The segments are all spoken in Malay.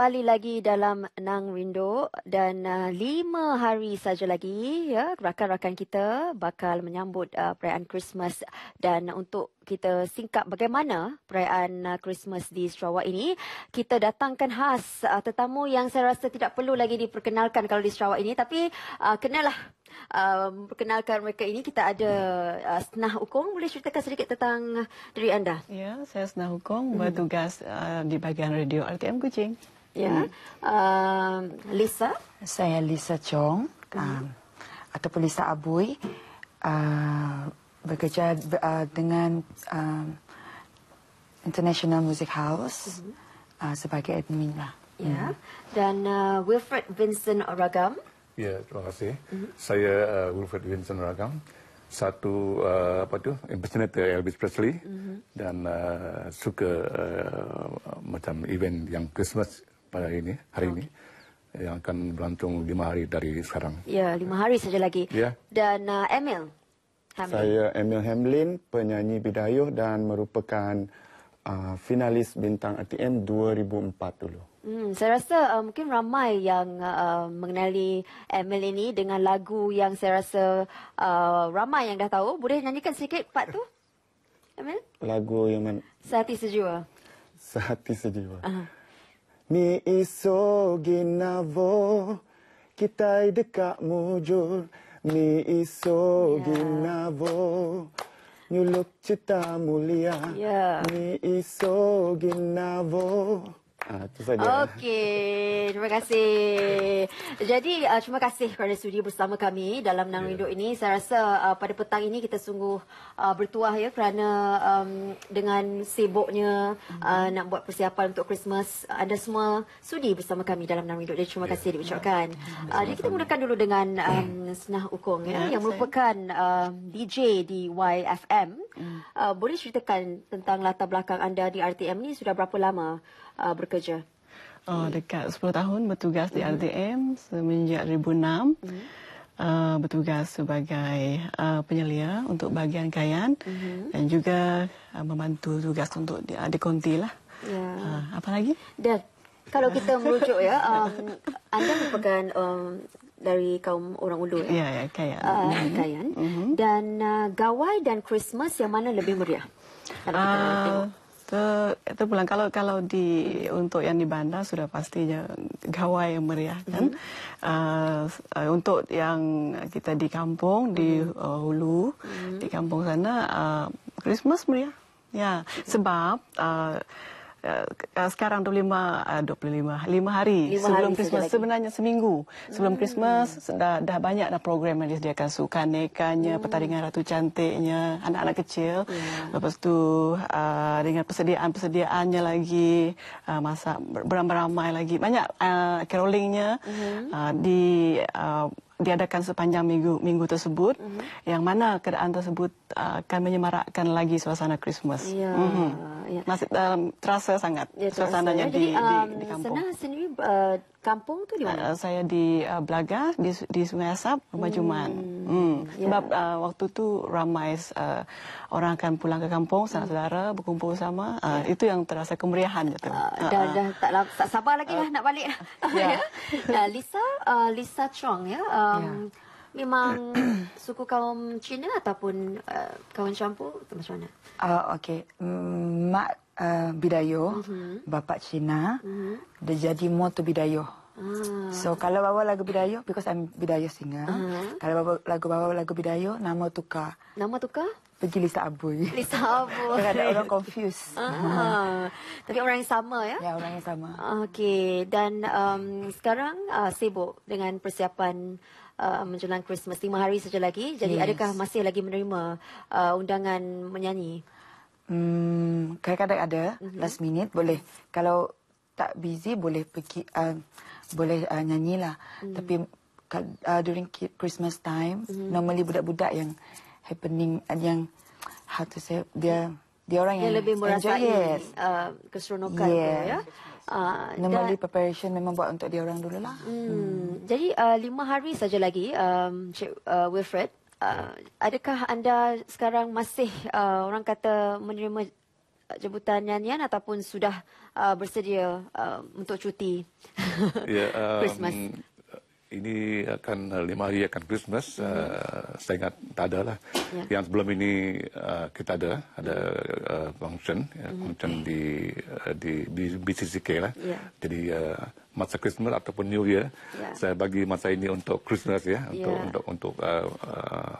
kembali lagi dalam Nang Rindu dan uh, lima hari saja lagi ya rakan-rakan kita bakal menyambut uh, perayaan Christmas dan untuk kita singkap bagaimana perayaan uh, Christmas di Sarawak ini kita datangkan khas uh, tetamu yang saya rasa tidak perlu lagi diperkenalkan kalau di Sarawak ini tapi uh, kenalah um, perkenalkan mereka ini kita ada uh, Senah Hukum boleh ceritakan sedikit tentang diri anda. Ya, saya Senah Hukum hmm. bertugas uh, di bahagian radio RTM Kuching. Ya. Hmm. Uh, Lisa, saya Lisa Chong hmm. uh, ataupun Lisa Abui uh, bekerja uh, dengan uh, International Music House hmm. uh, sebagai admin lah. Ya. Hmm. Dan uh, Wilfred Vincent Oragam Ya, terima kasih. Mm-hmm. Saya uh, Wilfred Vincent Ragam, satu uh, apa tu, impersonator Elvis Presley mm-hmm. dan uh, suka uh, macam event yang Christmas pada ini, hari okay. ini yang akan berlangsung lima hari dari sekarang. Ya, lima hari saja lagi. Ya. Dan uh, Emil Hamlin. Saya Emil Hamlin, penyanyi bidayuh dan merupakan uh, finalis bintang ATM 2004 dulu. Hmm, saya rasa uh, mungkin ramai yang uh, uh mengenali Emily ini dengan lagu yang saya rasa uh, ramai yang dah tahu. Boleh nyanyikan sedikit part tu? Emil? Lagu yang mana? Sehati sejua. Sehati sejua. Uh -huh. Ni iso ginavo kita dekat mujur. Ni iso yeah. ginavo. you look chita mulia yeah me is so ginavo itu saja. Okey, terima kasih. Jadi uh, terima kasih kerana sudi bersama kami dalam Nang Rindu ya. yeah. ini. Saya rasa uh, pada petang ini kita sungguh uh, bertuah ya kerana um, dengan sibuknya uh, nak buat persiapan untuk Christmas, anda semua sudi bersama kami dalam Nang Rindu. Jadi terima yeah. kasih diucapkan. Ya. Uh, jadi kita mulakan dulu dengan um, Senah Ukong yeah, ya, yang merupakan uh, um, DJ di YFM. Hmm. Uh, boleh ceritakan tentang latar belakang anda di RTM ni sudah berapa lama? uh, bekerja? Oh, dekat 10 tahun bertugas di RDM mm-hmm. semenjak 2006. mm mm-hmm. Uh, bertugas sebagai uh, penyelia untuk bahagian kayan mm-hmm. dan juga uh, membantu tugas untuk di, uh, di konti lah. Yeah. Uh, apa lagi? Dan kalau kita merujuk ya, um, anda merupakan um, dari kaum orang ulu ya? Ya, yeah, yeah, kayan. Uh, ah, mm mm-hmm. mm-hmm. Dan uh, gawai dan Christmas yang mana lebih meriah? Kalau kita uh, ke itu pulang kalau kalau di untuk yang di bandar sudah pastinya gawai yang meriah kan mm-hmm. uh, uh, untuk yang kita di kampung mm-hmm. di uh, hulu mm-hmm. di kampung sana uh, Christmas meriah ya yeah. okay. sebab uh, uh, sekarang 25 lima eh, uh, 25 lima hari lima sebelum hari Christmas sebenarnya seminggu sebelum hmm. Christmas dah, dah banyak dah program yang disediakan sukan nekanya hmm. pertandingan ratu cantiknya anak-anak hmm. kecil hmm. lepas tu uh, dengan persediaan-persediaannya lagi uh, masa beramai-ramai lagi banyak uh, carolingnya hmm. uh, di uh, diadakan sepanjang minggu minggu tersebut mm -hmm. yang mana keadaan tersebut uh, akan menyemarakkan lagi suasana Christmas. Ya. Mm -hmm. ya. Masih um, terasa sangat ya, suasananya di, um, di di kampung. Senang sendiri uh, kampung tu di mana? Uh, saya di uh, ah, Belaga, di, di Sungai Asap, Rumah Juman. Hmm. Hmm. Ya. Sebab uh, waktu tu ramai uh, orang akan pulang ke kampung, saudara-saudara hmm. berkumpul sama. Uh, yeah. Itu yang terasa kemeriahan. Gitu. Uh, dah, dah, tak, lah, tak sabar lagi uh, lah nak balik. Yeah. Ya. Ya. Lisa, uh, Lisa Chong, ya? Um, yeah. Memang suku kaum Cina ataupun uh, kaum campur macam mana? Uh, okay. Mm, Mak uh, bidayuh, uh mm-hmm. -huh. bapa Cina, uh mm-hmm. -huh. dia jadi motor bidayuh. Ah. So kalau bawa lagu Bidayo because I'm Bidayo singer. Uh -huh. Kalau bawa lagu bawa lagu Bidayo nama tukar. Nama tukar? Pergi Lisa Abuy. Lisa Abuy. Kadang-kadang orang confuse. Uh ah. -huh. Uh -huh. Tapi orang yang sama ya? Ya, orang yang sama. Okey, dan um, sekarang uh, sibuk dengan persiapan uh, menjelang Christmas. lima hari saja lagi. Jadi yes. adakah masih lagi menerima uh, undangan menyanyi? Hmm, kadang-kadang ada mm-hmm. last minute boleh. Kalau tak busy boleh pergi uh, boleh uh, lah Mm. Tapi uh, during Christmas time mm-hmm. normally budak-budak yang happening uh, yang how to say dia dia orang yang, yang lebih merasai yes. uh, keseronokan yes. tu ya. Uh, Normally dan, preparation memang buat untuk dia orang dululah. Hmm. Hmm. Jadi uh, lima hari saja lagi um, Cik uh, Wilfred uh, adakah anda sekarang masih uh, orang kata menerima jemputan nyanyian ataupun sudah uh, bersedia uh, untuk cuti yeah, um, Christmas? ini akan eh, lima hari akan Christmas. Mm -hmm. uh, saya ingat tak ada lah. Yeah. Yang sebelum ini uh, kita ada ada uh, function mm -hmm. function di uh, di di BCCK lah. Yeah. Jadi uh, masa Christmas ataupun New Year, yeah. saya bagi masa ini untuk Christmas ya untuk yeah. untuk untuk uh, uh,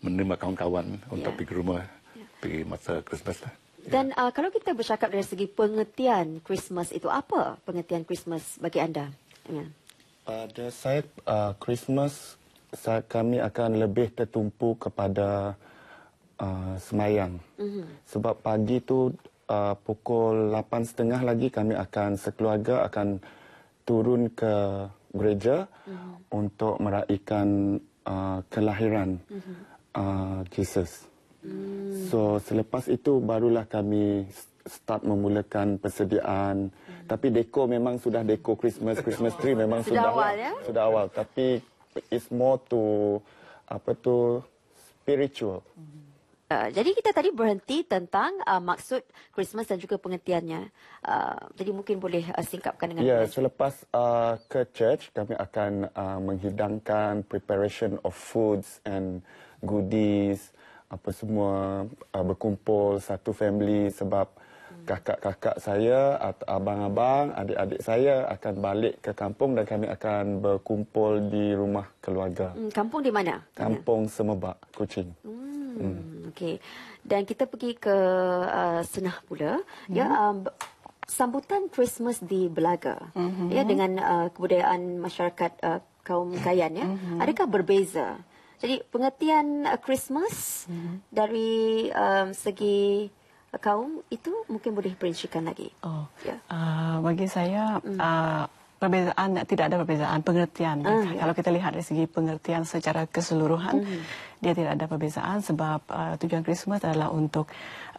menerima kawan-kawan untuk yeah. pergi rumah yeah. pergi masa Christmas lah. Ya. Dan uh, kalau kita bercakap dari segi pengertian Christmas itu apa pengertian Christmas bagi anda? Yeah. Pada saat uh, Christmas, saat kami akan lebih tertumpu kepada uh, semayang. Mm-hmm. Sebab pagi tu uh, pukul 8.30 lagi kami akan sekeluarga akan turun ke gereja mm-hmm. untuk meraihkan uh, kelahiran mm-hmm. uh, Jesus. Mm. So selepas itu barulah kami start memulakan persediaan hmm. tapi deko memang sudah deko Christmas Christmas tree memang sudah, sudah awal ya? sudah awal tapi it's more to apa tu spiritual hmm. Uh, jadi kita tadi berhenti tentang uh, maksud Christmas dan juga pengertiannya. Uh, jadi mungkin boleh uh, singkapkan dengan. Ya, yeah, selepas uh, ke church kami akan uh, menghidangkan preparation of foods and goodies apa semua uh, berkumpul satu family sebab kakak-kakak saya, abang-abang, adik-adik saya akan balik ke kampung dan kami akan berkumpul di rumah keluarga. Hmm, kampung di mana? Kampung Semebak, Kuching. Hmm. Hmm. Okey. Dan kita pergi ke uh, Senah pula. Hmm. Ya, um, sambutan Christmas di Belaga. Hmm. Ya dengan uh, kebudayaan masyarakat uh, kaum Kayan ya. Hmm. Adakah berbeza? Jadi pengertian uh, Christmas hmm. dari um, segi kaum itu mungkin boleh perincikan lagi. Oh. Ya. Uh, bagi saya mm. uh, perbezaan tidak ada perbezaan pengertian. Mm, kan? yeah. Kalau ya. kita lihat dari segi pengertian secara keseluruhan mm dia tidak ada perbezaan sebab uh, tujuan Christmas adalah untuk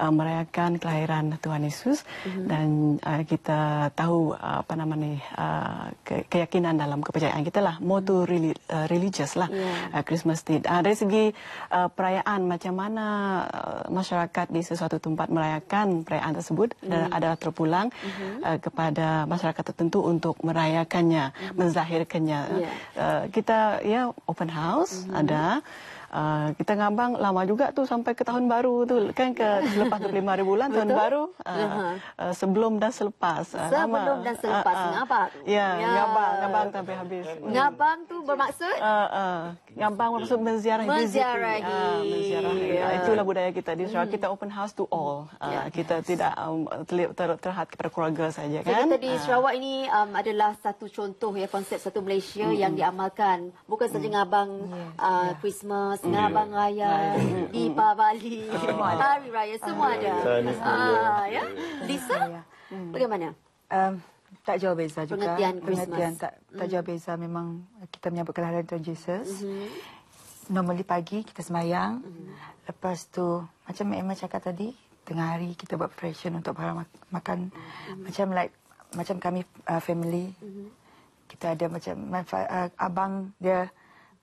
uh, merayakan kelahiran Tuhan Yesus uh-huh. dan uh, kita tahu uh, apa nama ni uh, ke- keyakinan dalam kepercayaan kita lah motto really, uh, religious lah yeah. uh, Christmas tid. Uh, dari segi uh, perayaan macam mana uh, masyarakat di sesuatu tempat merayakan perayaan tersebut uh-huh. dan mm-hmm. adalah terpulang uh-huh. uh, kepada masyarakat tertentu untuk merayakannya, uh-huh. menzahirkannya. Yeah. Uh, kita ya open house uh-huh. ada Uh, kita dengan abang lama juga tu sampai ke tahun baru tu kan ke selepas 25 hari bulan tahun Betul? baru uh, uh -huh. uh, sebelum dan selepas uh, sebelum lama. dan ah, selepas uh, uh. ngapa ya yeah, yeah. ngabang ngabang sampai habis ngabang tu bermaksud uh, uh yang bangun maksud menziarahi menziarahi, uh, menziarahi. Ah, yeah. itulah budaya kita di Sarawak mm. kita open house to all uh, yeah, kita yes. tidak um, ter terhad kepada keluarga saja kan jadi tadi Sarawak ini um, adalah satu contoh ya konsep satu Malaysia mm. yang diamalkan bukan saja dengan mm. abang uh, yeah. uh, Christmas dengan yeah. Mm. abang raya di Bali hari raya semua ada uh, ya Lisa mm. bagaimana um, tak jauh beza juga Christmas. pengertian tak tak hmm. jauh beza memang kita menyambut kelahiran Tuhan Yesus. mm-hmm. normally pagi kita semayang, mm-hmm. lepas tu macam Emma cakap tadi tengah hari kita buat preparation untuk barang makan mm-hmm. macam like macam kami uh, family mm-hmm. kita ada macam uh, abang dia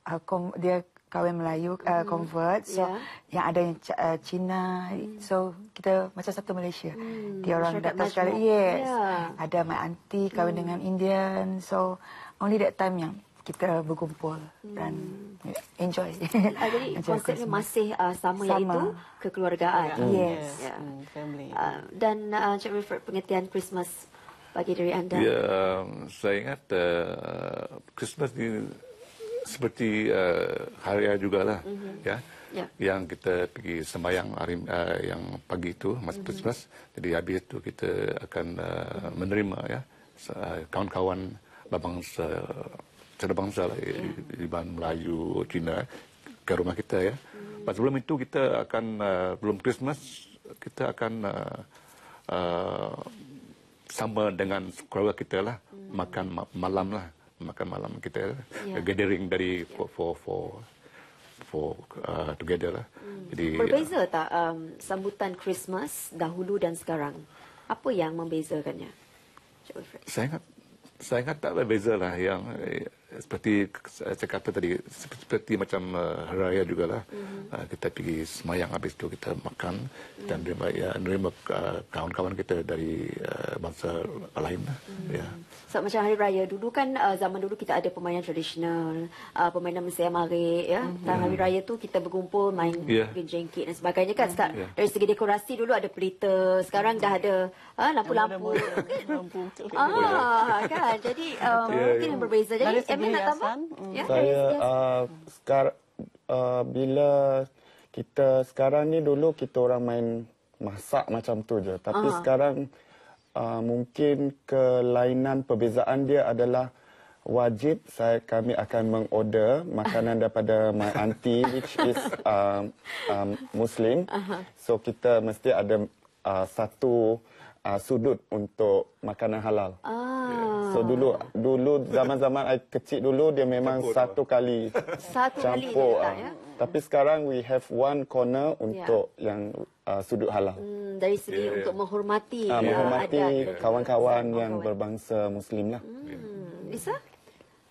uh, dia kawin Melayu uh, mm. convert so yeah. yang ada yang uh, Cina mm. so kita macam satu Malaysia mm. dia orang datang sekali yes yeah. ada my auntie kawin mm. dengan Indian so only that time yang kita berkumpul mm. dan enjoy. Ah, jadi konsepnya masih uh, sama, sama iaitu kekeluargaan. Yes. yes. Yeah. Mm, family. Uh, dan uh, refer Rufford, pengertian Christmas bagi diri anda? Ya, yeah, um, saya ingat uh, Christmas di seperti uh, eh, hari juga lah, mm -hmm. ya. Yeah. Yang kita pergi sembahyang hari uh, eh, yang pagi itu masa mm -hmm. 11. Jadi habis itu kita akan uh, mm -hmm. menerima ya kawan-kawan bangsa cerbangsa lah, yeah. Iban Melayu Cina ke rumah kita ya. Mm -hmm. Sebelum itu kita akan uh, belum Christmas kita akan uh, uh, sama dengan keluarga kita lah mm -hmm. makan malam lah makan malam kita yeah. Uh, gathering dari ya. for for for, for uh, together lah. Hmm. Jadi berbeza uh, tak um, sambutan Christmas dahulu dan sekarang? Apa yang membezakannya? Saya ingat saya ingat tak berbeza lah yang eh, seperti saya cakap tadi seperti, seperti macam uh, raya juga lah mm-hmm. uh, kita pergi semayang habis tu kita makan mm-hmm. dan terima ya terima uh, kawan-kawan kita dari uh, bangsa lain lah mm-hmm. ya. Yeah. Sebab so, macam hari raya dulu kan uh, zaman dulu kita ada permainan tradisional, uh, permainan mesia marik ya. Mm-hmm. Tahun hari mhm. raya tu kita berkumpul main yeah. jengkit dan sebagainya kan. Sekarang, yeah. Dari segi dekorasi dulu ada pelita, sekarang dah ada ha, lampu-lampu. Lampu. Ah, kan. Jadi um, yeah, mungkin yeah. berbeza. Jadi Emil nak tambah? Ya, mm. Saya uh, sekarang uh, bila kita sekarang ni dulu kita orang main masak macam tu je. Tapi uh-huh. sekarang uh, mungkin kelainan perbezaan dia adalah wajib saya kami akan mengorder makanan daripada my auntie which is um, um, Muslim. Uh-huh. So kita mesti ada uh, satu uh, sudut untuk makanan halal. Ah. So dulu dulu zaman-zaman saya -zaman kecil dulu dia memang campur satu dulu. kali satu campur. Kali uh. ya? Tapi sekarang we have one corner ya. untuk yeah. yang uh, sudut halal. Hmm, dari segi yeah, yeah. untuk menghormati. Uh, ah, yeah. Menghormati kawan-kawan yeah. yang berbangsa Muslim lah. Hmm. Bisa?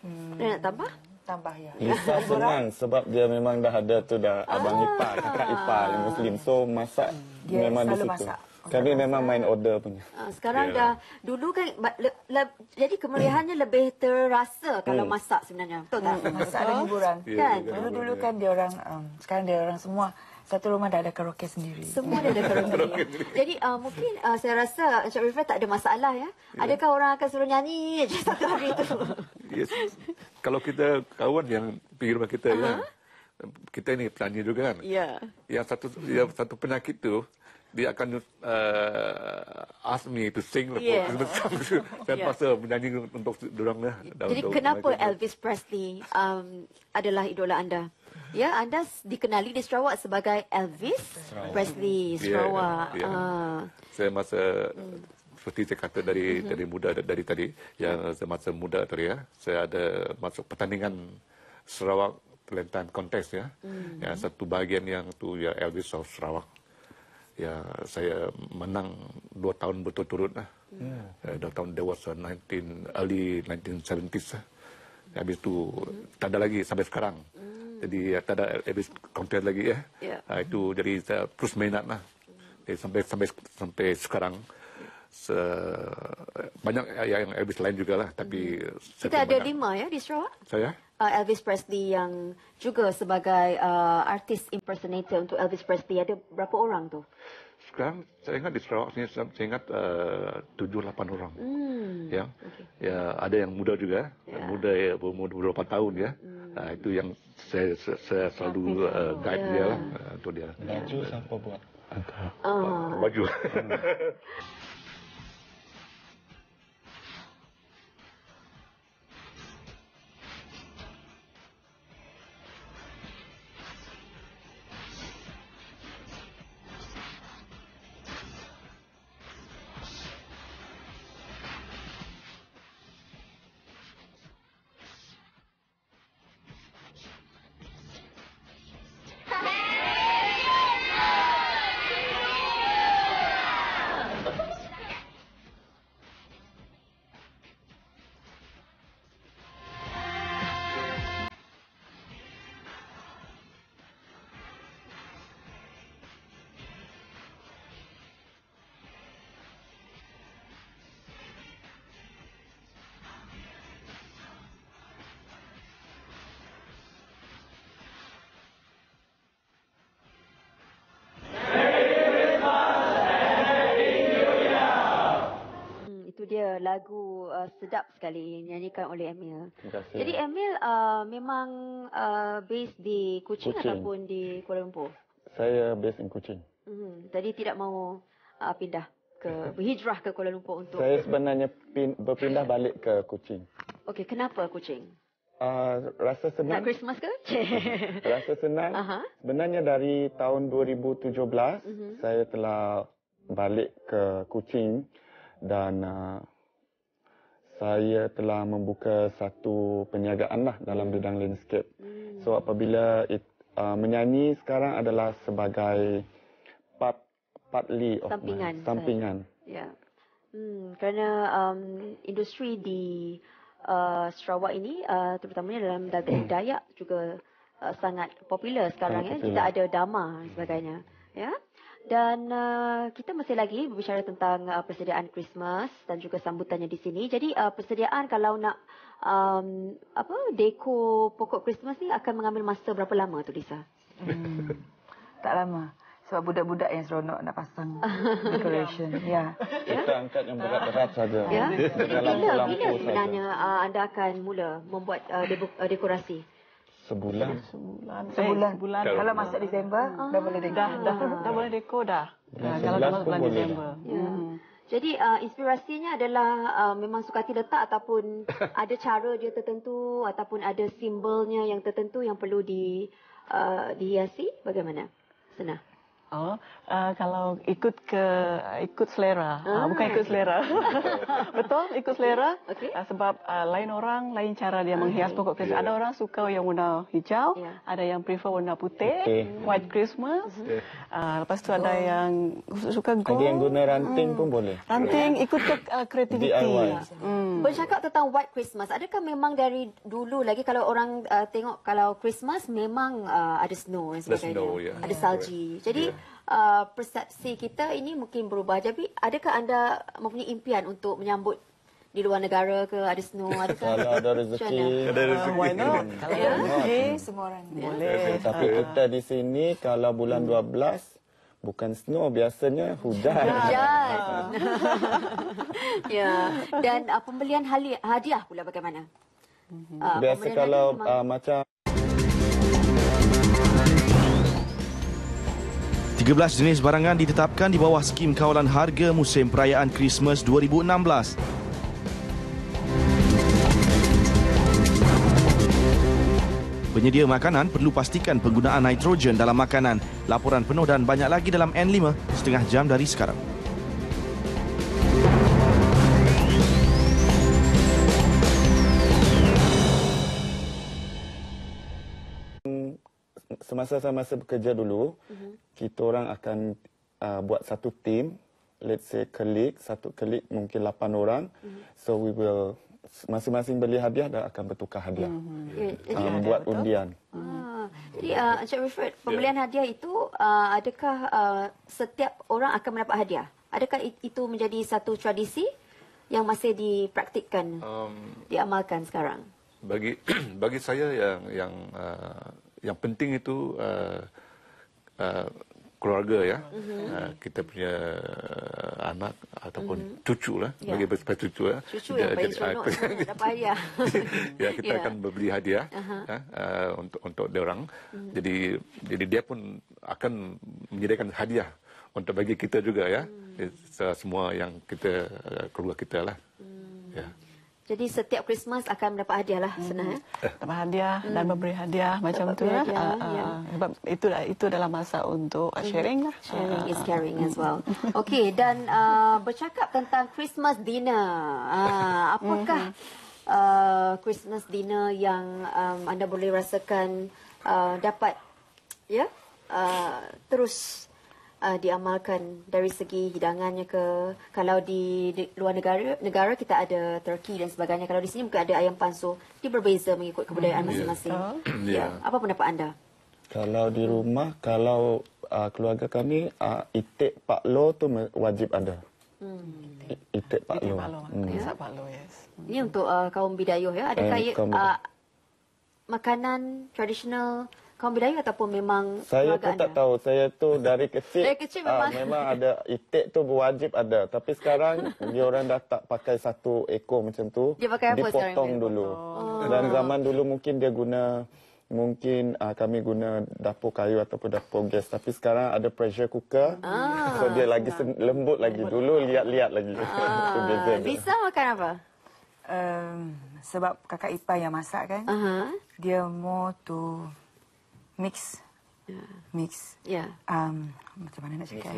Hmm. Nak tambah? tambah ya. Lisa senang sebab dia memang dah ada tu dah abang ah. ipar, kakak ipar Muslim. So masak hmm. memang di situ. Masak. Kami oh, memang main order pun. Ah, sekarang yeah. dah, dulu kan, le, le, jadi kemeriahannya mm. lebih terasa kalau mm. masak sebenarnya. Tidak Masak ada hiburan. Yeah, ya, kan? ya, Dulu-dulu ya. kan dia orang, um, sekarang dia orang semua satu rumah dah ada karaoke sendiri. Semua dah ada karaoke. Jadi uh, mungkin uh, saya rasa Encik Rifat tak ada masalah ya. ya. Adakah orang akan suruh nyanyi je satu hari itu? yes. Kalau kita kawan yang pergi rumah kita uh-huh. ya. Kita ini penyanyi juga kan. Ya. Yang satu yang satu penyakit tu dia akan uh, ask me to sing Yeah. Lepas, yeah. Saya rasa yeah. menyanyi untuk dorang lah. Jadi untuk kenapa Elvis Presley um, adalah idola anda? Ya, anda dikenali di Sarawak sebagai Elvis Sarawak. Presley ya, ya, Sarawak. Ya, ya. Uh. Saya masa hmm. seperti saya kata dari hmm dari muda dari tadi yang semasa muda tadi ya, saya ada masuk pertandingan Sarawak Talentan Contest ya. Mm-hmm. Ya, satu bahagian yang tu ya Elvis of Sarawak. Ya, saya menang dua tahun berturut-turut lah. Hmm. Yeah. Dua tahun, there was 19, uh, early 1970s lah. Habis itu, tak ada lagi sampai sekarang. Mm jadi uh, tak ada eh, habis compare lagi eh. ya. Yeah. Uh, itu jadi saya terus minat lah. Jadi, sampai sampai sampai sekarang se banyak yang Elvis lain juga lah tapi hmm. kita ada lima ya di Sarawak saya uh, Elvis Presley yang juga sebagai uh, artis impersonator untuk Elvis Presley ada berapa orang tu sekarang saya ingat di Sarawak saya, saya ingat uh, tujuh lapan orang hmm. ya okay. ya ada yang muda juga yeah. muda ya berumur beberapa tahun ya hmm. Uh, itu yang saya saya selalu uh, guide ya. dia lah uh, ah, untuk dia. Baju siapa buat? Uh, baju. Hmm. lagu uh, sedap sekali yang dinyanyikan oleh Emil. Jadi Emil uh, memang uh, based di Kuching, Kuching ataupun di Kuala Lumpur? Saya base di Kuching. Hmm, jadi tidak mau uh, pindah ke berhijrah ke Kuala Lumpur untuk Saya sebenarnya pin, berpindah balik ke Kuching. Okey, kenapa Kuching? Uh, rasa senang. Nak Christmas ke? rasa senang. Uh-huh. Sebenarnya dari tahun 2017 uh-huh. Mhm. saya telah balik ke Kuching dan uh, saya telah membuka satu perniagaan lah dalam hmm. bidang landscape. Hmm. So apabila it, uh, menyanyi sekarang adalah sebagai part partly of sampingan, my, sampingan. Ya. Yeah. Hmm, kerana um, industri di uh, Sarawak ini uh, terutamanya dalam dagang Dayak juga uh, sangat popular sekarang sangat ya. Popular. Kita ada Dama dan sebagainya. Ya. Yeah? Dan uh, kita masih lagi berbicara tentang uh, persediaan Christmas dan juga sambutannya di sini. Jadi uh, persediaan kalau nak um, apa deko pokok Christmas ni akan mengambil masa berapa lama tu Lisa? Hmm, tak lama. Sebab budak-budak yang seronok nak pasang decoration. Ya. Yeah. Kita ya. angkat yang berat-berat saja. Ya. Yeah. Bila, bila sebenarnya saja. anda akan mula membuat uh, dekorasi? sebulan sebulan eh, sebulan, sebulan. kalau, kalau masuk Disember ah. dah boleh dekor dah dah, dah, dah boleh dekor dah kalau masuk bulan Disember hmm. jadi uh, inspirasinya adalah uh, memang suka hati letak ataupun ada cara dia tertentu ataupun ada simbolnya yang tertentu yang perlu di uh, dihiasi bagaimana senang Oh, uh, kalau ikut ke ikut selera, ah. uh, bukan ikut selera, betul ikut selera. Okay. Okay. Uh, sebab uh, lain orang lain cara dia okay. menghias ah. pokok Kristus. Yeah. Ada orang suka yang warna hijau, yeah. ada yang prefer warna putih, okay. white Christmas. Okay. Mm-hmm. Uh, lepas tu gold. ada yang suka gold. Ada yang guna ranting mm. pun hmm. boleh. Ranting yeah. ikut ke kreativiti. Uh, mm. Bercakap tentang white Christmas, adakah memang dari dulu lagi kalau orang uh, tengok kalau Christmas memang uh, ada snow, sebenarnya. snow yeah. ada salji. Jadi yeah. Uh, persepsi kita ini mungkin berubah. Jadi adakah anda mempunyai impian untuk menyambut di luar negara ke ada snow ada kan? kalau ada rezeki ada hmm. rezeki why not hmm. kalau yeah. Ya? okay. semua orang ya. boleh yeah. Eh, tapi uh. kita di sini kalau bulan 12 hmm. Bukan snow, biasanya hujan. Hujan. ya. Dan uh, pembelian hadiah pula bagaimana? Uh, Biasa kalau uh, macam... 13 jenis barangan ditetapkan di bawah skim kawalan harga musim perayaan Krismas 2016. Penyedia makanan perlu pastikan penggunaan nitrogen dalam makanan. Laporan penuh dan banyak lagi dalam N5 setengah jam dari sekarang. Masa saya masa bekerja dulu, mm-hmm. kita orang akan uh, buat satu tim, let's say klik, satu klik mungkin lapan orang. Mm-hmm. So we will masing-masing beli hadiah dan akan bertukar hadiah. Mm-hmm. Yeah. Ya, eh, um, buat betul? undian. Ah. Jadi, uh, Encik Rifford, ya. pembelian yeah. hadiah itu, uh, adakah uh, setiap orang akan mendapat hadiah? Adakah itu menjadi satu tradisi yang masih dipraktikkan, um, diamalkan sekarang? Bagi bagi saya yang yang uh, yang penting itu uh, uh, keluarga ya mm -hmm. uh, kita punya uh, anak ataupun mm -hmm. cucu lah yeah. Ya. bagi bersepat cucu ya cucu dia, yang paling uh, seronok dapat hadiah ya kita yeah. akan beli hadiah uh -huh. Ya, uh, untuk untuk dia orang mm -hmm. jadi jadi dia pun akan menyediakan hadiah untuk bagi kita juga ya mm -hmm. semua yang kita uh, keluarga kita lah mm -hmm. ya yeah. Jadi setiap Christmas akan mendapat hadiah lah, senang. Mm. Eh. Eh, dapat hadiah mm. dan hmm. memberi hadiah dapat macam tu lah. Sebab itu lah, itu adalah masa untuk mm. sharing lah. Sharing uh, is caring uh, as hmm. well. Okay dan uh, bercakap tentang Christmas dinner. Uh, apakah uh, Christmas dinner yang um, anda boleh rasakan uh, dapat ya yeah, uh, terus? uh, diamalkan dari segi hidangannya ke kalau di, di luar negara negara kita ada turkey dan sebagainya kalau di sini mungkin ada ayam panso dia berbeza mengikut kebudayaan hmm, ya. masing-masing hmm, yeah. uh. Oh. yeah. Ya. apa pendapat anda kalau di rumah kalau uh, keluarga kami uh, itik pak lo tu wajib ada hmm. hmm. itik pak lo isap yes ini untuk uh, kaum bidayuh ya ada eh, kaya uh, makanan tradisional kaum Melayu ataupun memang Saya pun tak tahu. Saya tu dari kecil, dari kecil ah, memang... Uh, memang ada itik tu berwajib ada. Tapi sekarang dia orang dah tak pakai satu ekor macam tu. Dia pakai apa dipotong dulu. Oh. Dan zaman dulu mungkin dia guna Mungkin uh, kami guna dapur kayu ataupun dapur gas. Tapi sekarang ada pressure cooker. Ah, so dia lagi sen- lembut lagi. Dulu lihat-lihat lagi. Ah, bisa dia. makan apa? Um, sebab kakak Ipah yang masak kan. Uh-huh. Dia more to mix. Mix. Yeah. Um, macam mana nak cakap?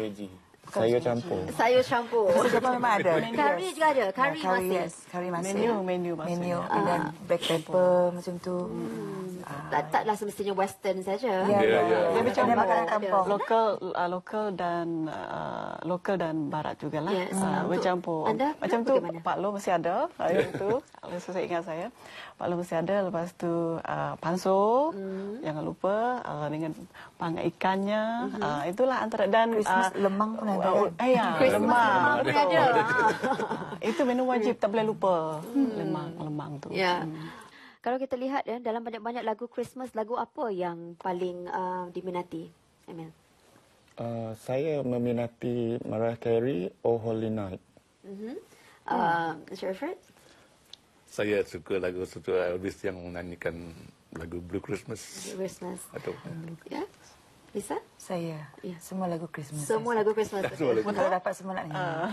Bukan sayur campur. Sayur campur. Sayur campur memang ada. Kari juga ada. Kari, yeah, kari masin. Yes. Kari masin. Menu, menu masin. Menu. dan ah. black pepper macam tu. Hmm tak, taklah semestinya western saja. Ya, ya. Dia ya. ya, ya. macam kampung. Lokal uh, lokal dan uh, lokal dan barat jugalah. Yes. Uh, ah, untuk bercampur. Anda, macam tu bagaimana? Pak Long masih ada. Hari ah, tu. Kalau saya ingat saya. Pak Long masih ada. Lepas tu uh, panso. Mm. Jangan lupa uh, dengan pangai ikannya. hmm Uh, itulah antara dan Christmas uh, lemang pun ada. Uh, ya, lemang. ada. itu menu wajib tak boleh lupa. Mm. Lemang lemang tu. Ya. Hmm. Kalau kita lihat ya, dalam banyak-banyak lagu Christmas, lagu apa yang paling uh, diminati, Emil? Uh, saya meminati Mariah Carey, Oh Holy Night. Mr. Mm-hmm. Uh Fred? -huh. Uh, saya suka lagu satu Elvis yang menyanyikan lagu Blue Christmas. Blue Christmas. Atau, uh, ya. Lisa? Saya. Ya. Semua lagu Christmas. Semua lagu Christmas. Semua lagu. Pun dapat semua nak uh, ah.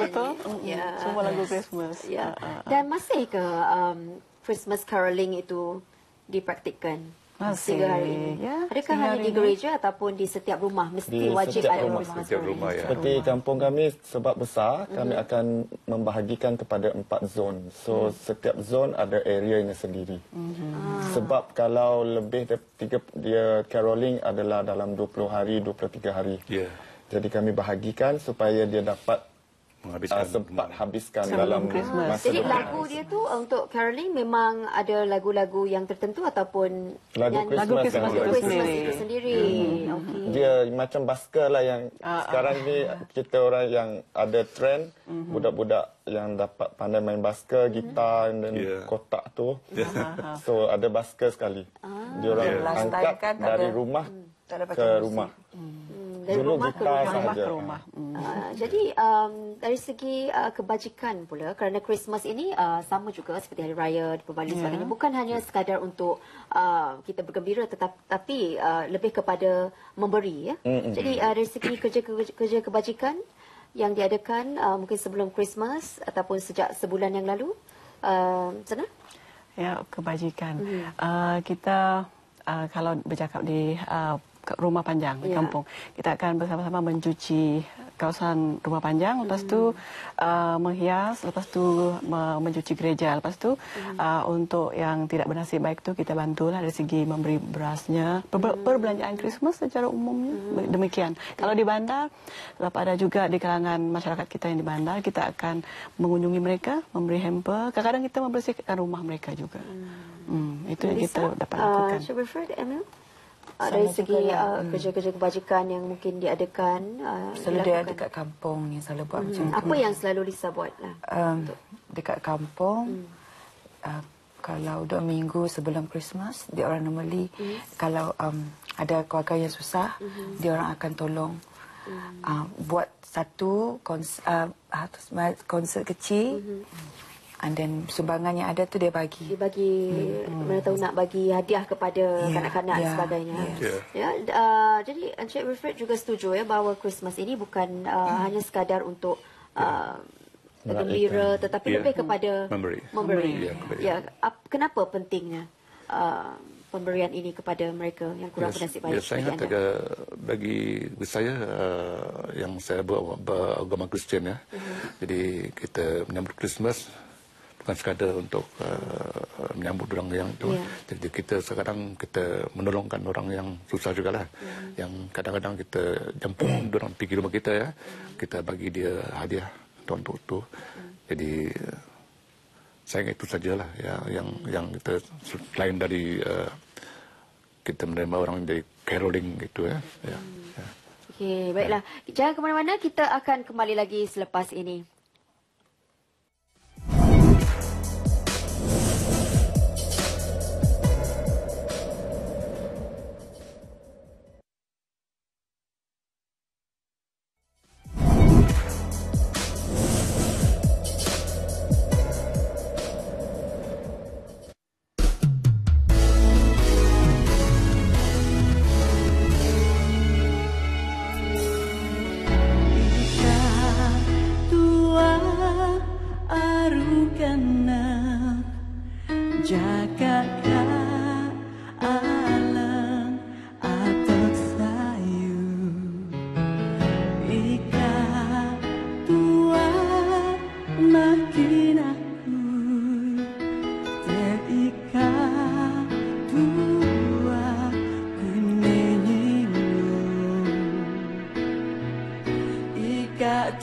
Betul. Yeah. Semua lagu Christmas. Yeah. Ya. Ah, ah. Dan masih ke um, Christmas caroling itu dipraktikkan masih tiga hari ini. Ya, Adakah hanya di gereja ini. ataupun di setiap rumah mesti di wajib setiap ada rumah, rumah setiap rumah, rumah ya. Seperti kampung kami sebab besar, mm-hmm. kami mhm. akan membahagikan kepada empat zon. So mm-hmm. setiap zon ada areanya sendiri. Mm-hmm. Sebab kalau lebih tiga dia caroling adalah dalam 20 hari, 23 hari. Yeah. Jadi kami bahagikan supaya dia dapat menghabiskan uh, sempat habiskan Sambil dalam Christmas. masa Jadi lagu dia tu untuk caroling memang ada lagu-lagu yang tertentu ataupun lagu yang Christmas, lagu Christmas, Christmas, Christmas itu sendiri. sendiri. Yeah. Hmm. Okay. Dia macam basker lah yang uh, sekarang uh, ni kita orang yang ada trend uh-huh. budak-budak yang dapat pandai main basker, uh-huh. gitar mhm. dan yeah. kotak tu. so ada basker sekali. Uh, dia orang yeah. angkat kan dari ada, rumah hmm. ke rumah. Musik. Hmm dari Dulu rumah ke rumah, rumah ke rumah. Hmm. Uh, jadi um, dari segi uh, kebajikan pula kerana Christmas ini uh, sama juga seperti hari raya di Perbalis yeah. sebagainya bukan hanya sekadar untuk uh, kita bergembira tetapi tetap, uh, lebih kepada memberi ya. Mm-hmm. Jadi uh, dari segi kerja-kerja kebajikan yang diadakan uh, mungkin sebelum Christmas ataupun sejak sebulan yang lalu uh, ya kebajikan mm-hmm. uh, kita uh, kalau bercakap di uh, rumah panjang ya. di kampung. Kita akan bersama-sama mencuci kawasan rumah panjang, lepas itu hmm. uh, menghias, lepas itu me mencuci gereja. Lepas itu hmm. uh, untuk yang tidak bernasib baik itu kita bantulah dari segi memberi berasnya, per hmm. perbelanjaan Christmas secara umumnya hmm. demikian. Ya. Kalau di bandar, lepas lah, ada juga di kalangan masyarakat kita yang di bandar, kita akan mengunjungi mereka, memberi hamper, kadang, -kadang kita membersihkan rumah mereka juga. Hmm. Hmm, itu yang kita dapat uh, lakukan. Uh, should we Emil? Sama dari segi lah. uh, hmm. kerja-kerja kebajikan yang mungkin diadakan uh, selalu dia dekat kampung yang selalu buat hmm. macam apa tu. yang selalu Lisa buat lah um, dekat kampung hmm. uh, kalau dua minggu sebelum Christmas dia orang normally yes. kalau um, ada keluarga yang susah mm-hmm. dia orang akan tolong mm. uh, buat satu konser, uh, konser kecil mm-hmm. And then sumbangan yang ada tu dia bagi. Dia bagi hmm. mana tahu nak bagi hadiah kepada kanak-kanak yeah. sebagainya. Yes. Yeah. Yeah. Uh, jadi Encik Wilfred juga setuju ya bahawa Christmas ini bukan uh, hmm. hanya sekadar untuk uh, yeah. gembira tetapi yeah. lebih kepada memberi. memberi. memberi. Yeah. Ya, yeah. Yeah. Kenapa pentingnya uh, pemberian ini kepada mereka yang kurang yes. bernasib baik? Yes. Saya ingat anda. bagi saya uh, yang saya beragama ber- Kristian ya. Uh-huh. Jadi kita menyambut Christmas bukan sekadar untuk uh, menyambut orang yang itu. Yeah. Jadi kita sekarang kita menolongkan orang yang susah juga lah. Mm. Ya. Yang kadang-kadang kita jemput mm. orang pergi rumah kita ya. Kita bagi dia hadiah untuk, untuk itu. Mm. Jadi uh, saya ingat itu sajalah ya, yang mm. yang kita selain dari uh, kita menerima orang dari caroling gitu ya. Mm. ya. Okey, baiklah. Ya. Jangan ke mana-mana, kita akan kembali lagi selepas ini.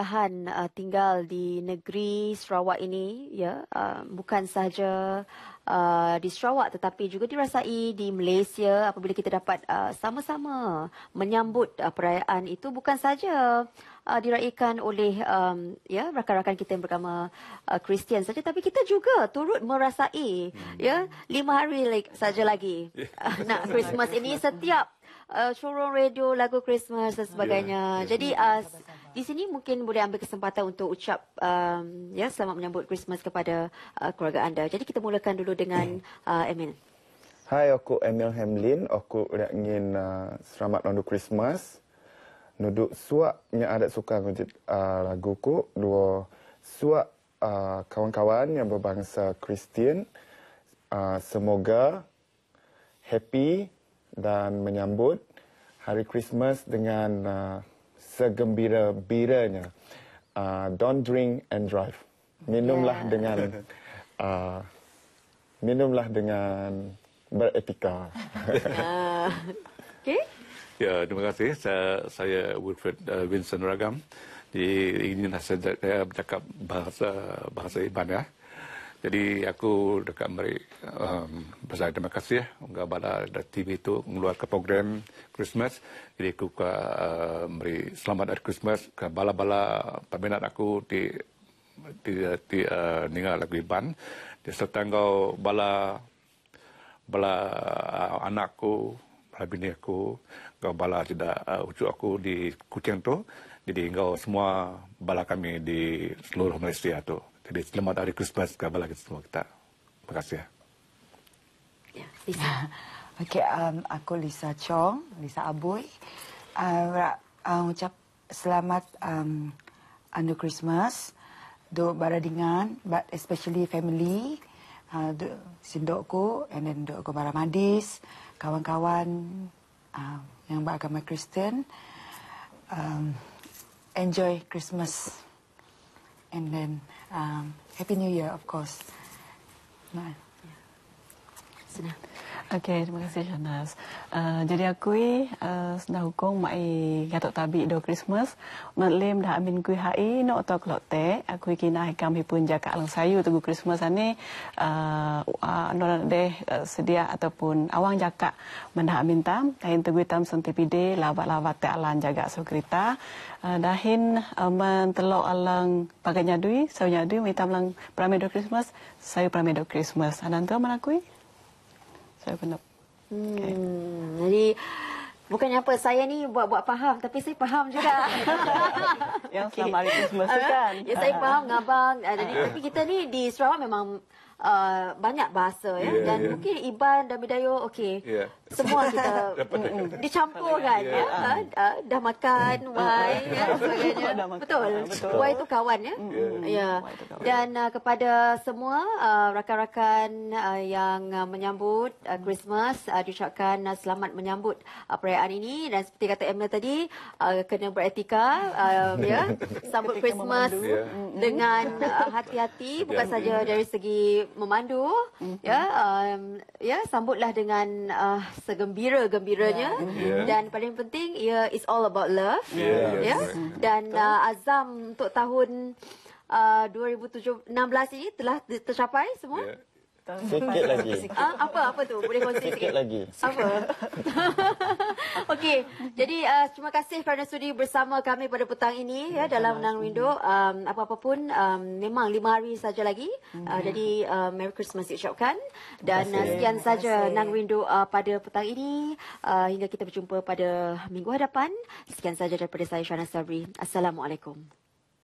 keindahan uh, tinggal di negeri Sarawak ini ya uh, bukan sahaja uh, di Sarawak tetapi juga dirasai di Malaysia apabila kita dapat uh, sama-sama menyambut uh, perayaan itu bukan sahaja uh, diraikan oleh um, ya rakan-rakan kita yang beragama uh, Kristian uh, saja tapi kita juga turut merasai ya, hmm. ya lima hari lagi saja lagi uh, nak Christmas ini setiap uh, showroom radio, lagu Christmas dan sebagainya. Yeah, yeah. Jadi uh, di sini mungkin boleh ambil kesempatan untuk ucap um, ya selamat menyambut Christmas kepada uh, keluarga anda. Jadi kita mulakan dulu dengan uh, Emil. Hai, aku Emil Hamlin. Aku nak ingin uh, selamat nondo Christmas. Nuduk suaknya ada suka ngejit uh, lagu ku. Dua suak uh, kawan-kawan yang berbangsa Kristian. Uh, semoga happy dan menyambut hari Christmas dengan uh, segembira-biranya. Uh, don't drink and drive. Minumlah yeah. dengan uh, minumlah dengan beretika. Uh, okay. Ya, terima kasih. Saya, saya Wilfred uh, Vincent Ragam. Di ini saya, saya bercakap bahasa bahasa Iban ya. Jadi aku dekat beri um, besar terima kasih ya. Eh. Enggak bala dari TV itu mengeluarkan program Christmas. Jadi aku ke uh, beri selamat hari Christmas ke bala-bala peminat aku di di di uh, ninggal lagu Iban. Di serta engkau bala bala uh, anakku, bala bini aku, engkau bala tidak uh, ucu aku di kucing tu. Jadi engkau semua bala kami di seluruh Malaysia tu. Jadi selamat hari Christmas kepada lagi semua kita. Terima kasih. Ya, ya Lisa. Okey, um, aku Lisa Chong, Lisa Aboy. Uh, uh, ucap selamat um, under Christmas. do bara dengan, but especially family. Uh, duk sindokku, and then do aku bara madis. Kawan-kawan uh, yang beragama Kristen. Um, enjoy Christmas. And then... Um, Happy New Year, of course. Yeah. Okey, terima kasih Shanas. Uh, eh, jadi aku uh, eh, sudah hukum mai gatok tabi do Christmas. Malam dah amin kui hai no to klok te. Aku kini hai kami pun jaga alang sayu tunggu Christmas ani. Uh, uh, no deh eh, sedia ataupun awang jaga. mendah amin tam. Kain tunggu tam sentipi de lawat lawat te alang jaga sokrita. Uh, dahin uh, mentelok alang pakai nyadui, sayu nyadui, mitam alang pramedo Christmas, sayu pramedo Christmas. Anantua manakui? Terima saya penuh. Hmm. Jadi bukannya apa saya ni buat-buat faham tapi saya faham juga. Yang okay. selama ini semua ah, kan. Ya saya ah. faham uh, abang. Ah, jadi tapi kita ni di Sarawak memang uh, banyak bahasa ya yeah, dan yeah. mungkin Iban dan Bidayo okey. Yeah semua kita dicampur kan ya. ya. Uh, dah makan mm. why ya sebagainya. Betul. Why ah, tu kawan ya. Ya. Yeah. Dan uh, kepada semua rakan-rakan uh, yang uh, menyambut uh, Christmas uh, diucapkan uh, selamat menyambut uh, perayaan ini dan seperti kata Emil tadi uh, kena beretika uh, ya yeah. sambut Ketika Christmas memandu. dengan uh, hati-hati bukan saja dari segi memandu mm-hmm. ya yeah, um, ya yeah, sambutlah dengan uh, segembira-gembiranya yeah. Ya, yeah. dan paling penting ia ya, yeah, it's all about love yeah, yeah. yeah. Ya. dan uh, azam untuk tahun uh, 2017 ini telah tercapai semua yeah. Sikit lagi. Ah, ha? apa apa tu? Boleh kongsi sikit. Sikit lagi. Apa? Okey. Jadi uh, terima kasih kerana sudi bersama kami pada petang ini ya, ya dalam Nang Rindu. Um, apa-apa pun um, memang lima hari saja lagi. Uh, hmm. jadi uh, Merry Christmas diucapkan dan uh, sekian saja Nang Rindu uh, pada petang ini uh, hingga kita berjumpa pada minggu hadapan. Sekian saja daripada saya Shana Sabri. Assalamualaikum.